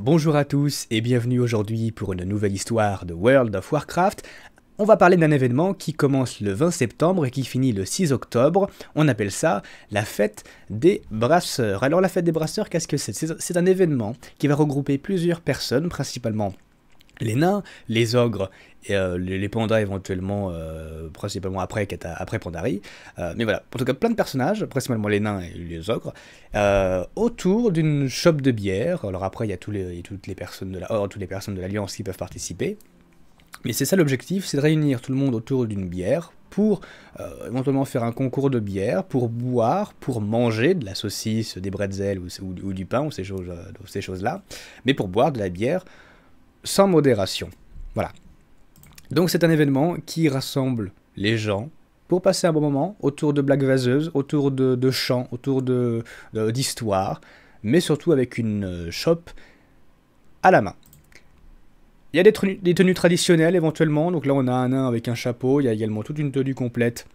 Bonjour à tous et bienvenue aujourd'hui pour une nouvelle histoire de World of Warcraft. On va parler d'un événement qui commence le 20 septembre et qui finit le 6 octobre. On appelle ça la fête des brasseurs. Alors la fête des brasseurs, qu'est-ce que c'est C'est un événement qui va regrouper plusieurs personnes, principalement les nains, les ogres et euh, les pandas éventuellement, euh, principalement après, après Pandari. Euh, mais voilà, en tout cas plein de personnages, principalement les nains et les ogres, autour d'une chope de bière. Alors après, il y a, toutes les personnes de la Horde, oh, toutes les personnes de l'Alliance qui peuvent participer. Mais c'est ça l'objectif, c'est de réunir tout le monde autour d'une bière pour éventuellement faire un concours de bière, pour boire, pour manger de la saucisse, des bretzels ou, du pain ou ces choses-là, mais pour boire de la bière sans modération. Voilà. Donc c'est un événement qui rassemble les gens pour passer un bon moment autour de blagues vaseuses, autour de, chants, autour de, d'histoires, mais surtout avec une euh, chope à la main. Il y a des, des, tenues traditionnelles éventuellement, donc là on a un nain avec un chapeau, il y a également toute une tenue complète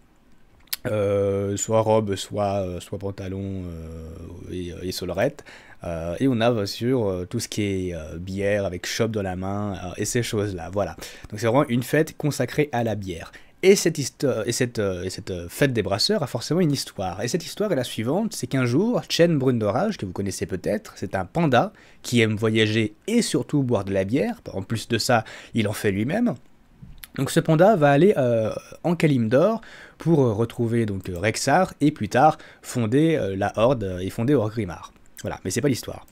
euh, soit robe, soit, euh, soit pantalon euh, et, et solerette. et on a bien sûr tout ce qui est bière avec chope dans la main et ces choses-là. Voilà. Donc c'est vraiment une fête consacrée à la bière. Et cette, et et cette fête des brasseurs a forcément une histoire. Et cette histoire est la suivante, c'est qu'un jour, Chen d'orage que vous connaissez peut-être, c'est un panda qui aime voyager et surtout boire de la bière. En plus de ça, il en fait lui-même. Donc ce panda va aller euh, en Kalimdor pour euh, retrouver donc euh, Rexar et plus tard fonder la Horde et fonder Orgrimmar. Voilà, mais c'est pas l'histoire.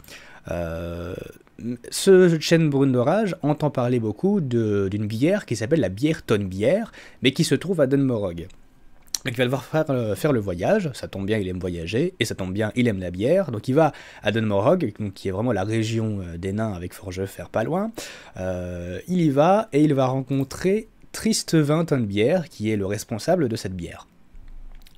ce Chen brune d'orage entend parler beaucoup d'une bière qui s'appelle la bière Tonne mais qui se trouve à Dunmorog. Donc il va devoir faire, euh, faire, le voyage, ça tombe bien, il aime voyager, et ça tombe bien, il aime la bière. Donc il va à Dunmorog, qui est vraiment la région euh, des nains avec faire pas loin. Euh, il y va et il va rencontrer Tristevin Bière, qui est le responsable de cette bière.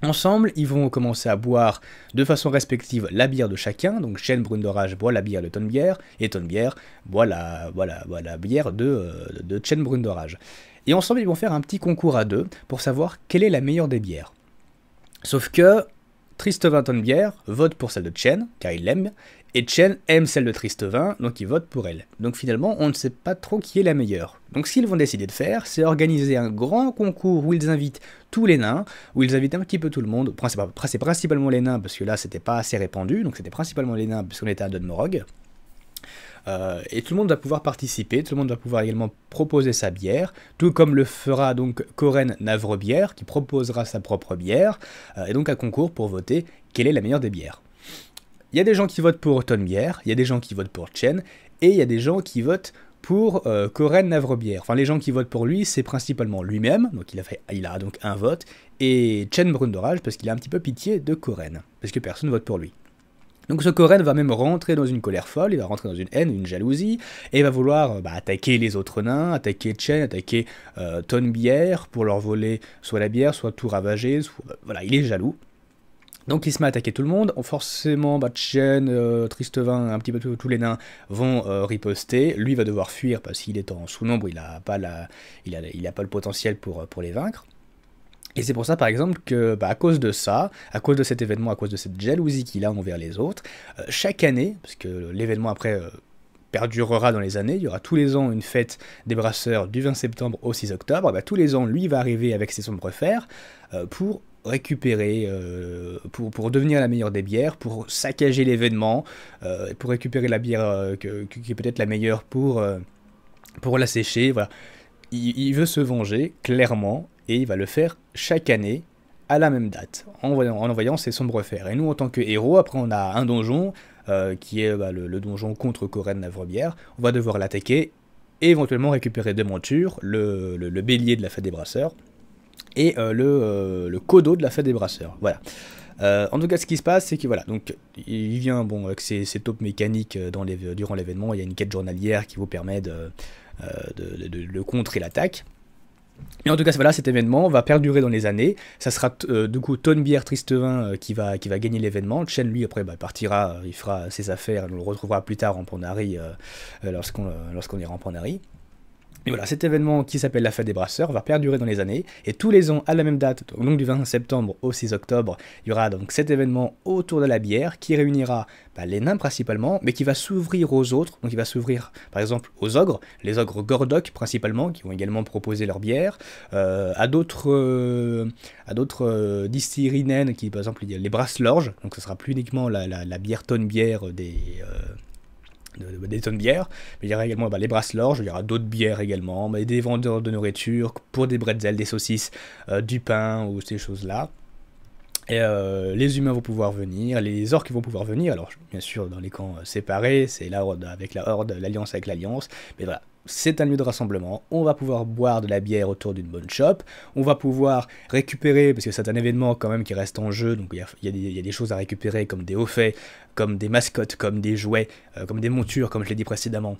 Ensemble, ils vont commencer à boire de façon respective la bière de chacun. Donc, Chen d'Orage boit la bière de Tonbière et Tonbière boit la, boit la, bière de, de Chen Brundorage. Et ensemble, ils vont faire un petit concours à deux pour savoir quelle est la meilleure des bières. Sauf que Tristevin Bière vote pour celle de Chen, car il l'aime, et Chen aime celle de Tristevin, donc il vote pour elle. Donc finalement, on ne sait pas trop qui est la meilleure. Donc ce qu'ils vont décider de faire, c'est organiser un grand concours où ils invitent tous les nains, où ils invitent un petit peu tout le monde. C'est principalement les nains, parce que là, c'était pas assez répandu, donc c'était principalement les nains, parce qu'on était à Dunmorog. Euh, et tout le monde va pouvoir participer, tout le monde va pouvoir également proposer sa bière, tout comme le fera donc Corinne Navrebière, qui proposera sa propre bière, euh, et donc un concours pour voter quelle est la meilleure des bières. Il y a des gens qui votent pour Automne il y a des gens qui votent pour Chen, et il y a des gens qui votent pour euh, Coren Navrebière. Enfin, les gens qui votent pour lui, c'est principalement lui-même, donc il a, il a donc un vote, et Chen Brundorage, parce qu'il a un petit peu pitié de Corinne, parce que personne ne vote pour lui. Donc ce Coren va même rentrer dans une colère folle, il va rentrer dans une haine, une jalousie, et il va vouloir euh, bah, attaquer les autres nains, attaquer Chen, attaquer euh, Tonnebière pour leur voler soit la bière, soit tout ravager, euh, voilà, il est jaloux. Donc il se met à attaquer tout le monde, forcément bah, Chen, euh, Tristevin, un petit peu tous les nains vont riposter, lui va devoir fuir parce qu'il est en sous-nombre, il n'a pas, il pas le potentiel pour les vaincre. Et c'est pour ça, par exemple, que bah, à cause de ça, à cause de cet événement, à cause de cette jalousie qu'il a envers les autres, euh, chaque année, parce que l'événement après euh, perdurera dans les années, il y aura tous les ans une fête des brasseurs du 20 septembre au 6 octobre, bah, tous les ans, lui va arriver avec ses sombres fers euh, pour récupérer, pour, pour, devenir la meilleure des bières, pour saccager l'événement, pour récupérer la bière que, qui est peut-être la meilleure pour, pour la sécher. il, veut se venger, clairement, et il va le faire chaque année à la même date, en envoyant, ses sombres ses Et nous, en tant que héros, après on a un donjon, euh, qui est bah, le, donjon contre coren l'avrebière, on va devoir l'attaquer, et éventuellement récupérer deux montures, le, bélier de la fête des brasseurs, et euh, euh, le, codo de la fête des brasseurs. Voilà. en tout cas, ce qui se passe, c'est que voilà, donc il vient bon avec ses, taupes mécaniques dans durant l'événement. Il y a une quête journalière qui vous permet de, le de contrer l'attaque. Mais en tout cas, voilà, cet événement va perdurer dans les années. Ça sera euh, du coup Bière Tristevin euh, qui, va, qui va gagner l'événement. Chen, lui, après, bah, partira, euh, il fera ses affaires. On le retrouvera plus tard en Ponari, lorsqu'on ira en Pandarie. Et voilà, cet événement qui s'appelle la fête des brasseurs va perdurer dans les années, et tous les ans, à la même date, donc du 20 septembre au 6 octobre, il y aura donc cet événement autour de la bière qui réunira bah, les nains principalement, mais qui va s'ouvrir aux autres, donc il va s'ouvrir par exemple aux ogres, les ogres Gordok principalement, qui vont également proposer leur bière, euh, à d'autres euh, à d'autres euh, distilleries qui par exemple les brasse l'orge, donc ce sera plus uniquement la bière tonne bière des des tonnes de bières, mais il y aura également bah, les brasses-l'orge, il y aura d'autres bières également, mais des vendeurs de nourriture pour des bretzels, des saucisses, euh, du pain ou ces choses-là. Et euh, les humains vont pouvoir venir, les orques vont pouvoir venir. Alors, bien sûr, dans les camps euh, séparés, c'est la horde avec la horde, l'alliance avec l'alliance. Mais voilà, c'est un lieu de rassemblement. On va pouvoir boire de la bière autour d'une bonne shop, On va pouvoir récupérer, parce que c'est un événement quand même qui reste en jeu. Donc, il y, a, des choses à récupérer, comme des hauts faits, comme des mascottes, comme des jouets, euh, comme des montures, comme je l'ai dit précédemment.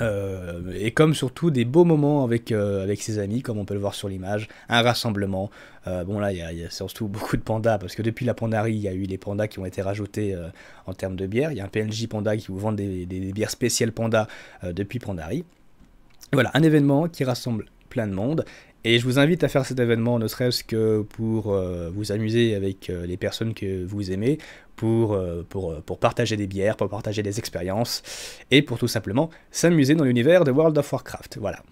Euh, et comme surtout des beaux moments avec, euh, avec ses amis, comme on peut le voir sur l'image, un rassemblement. Euh, bon là, il y, a surtout beaucoup de pandas, parce que depuis la pandarie, il y a eu des pandas qui ont été rajoutés en termes de bière. Il y a un PNJ panda qui vous vend des, bières spéciales panda depuis pandarie. Voilà, un événement qui rassemble plein de monde et je vous invite à faire cet événement, ne serait-ce que pour euh, vous amuser avec euh, les personnes que vous aimez, pour, euh, pour, pour partager des bières, pour partager des expériences, et pour tout simplement s'amuser dans l'univers de World of Warcraft. Voilà.